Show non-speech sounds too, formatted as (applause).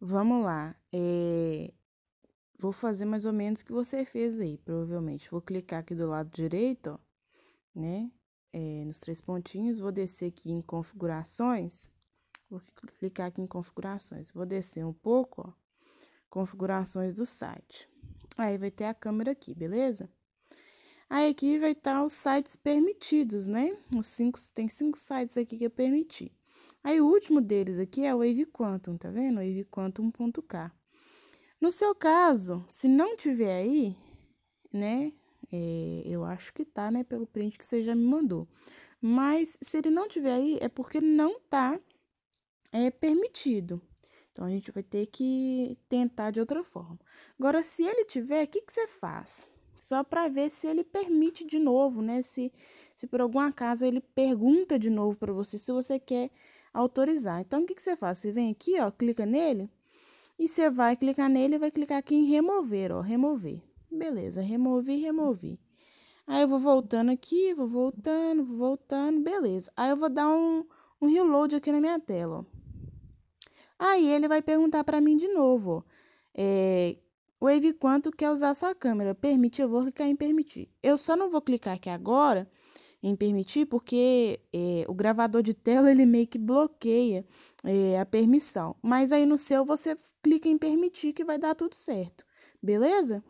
Vamos lá. É... Vou fazer mais ou menos o que você fez aí, provavelmente. Vou clicar aqui do lado direito, né? É, nos três pontinhos. Vou descer aqui em configurações. Vou clicar aqui em configurações. Vou descer um pouco, ó. Configurações do site. Aí vai ter a câmera aqui, beleza? Aí aqui vai estar os sites permitidos, né? Os cinco, tem cinco sites aqui que eu permiti. Aí o último deles aqui é o wave quantum, tá vendo? Wave quantum.k. No seu caso, se não tiver aí, né? É, eu acho que tá, né? Pelo print que você já me mandou. Mas se ele não tiver aí, é porque não tá é, permitido. Então, a gente vai ter que tentar de outra forma. Agora, se ele tiver, o que, que você faz? só para ver se ele permite de novo, né? Se, se por algum acaso ele pergunta de novo para você se você quer autorizar. Então, o que, que você faz? Você vem aqui, ó, clica nele e você vai clicar nele e vai clicar aqui em remover, ó, remover. Beleza, removi, removi. Aí eu vou voltando aqui, vou voltando, vou voltando, beleza. Aí eu vou dar um, um reload aqui na minha tela, ó. Aí ele vai perguntar para mim de novo, ó, é, Wave Quanto quer usar sua câmera. Permite, eu vou clicar em permitir. Eu só não vou clicar aqui agora em permitir porque é, o gravador de tela (laughs) ele meio que bloqueia é, a permissão. Mas aí no seu você clica em permitir que vai dar tudo certo. Beleza?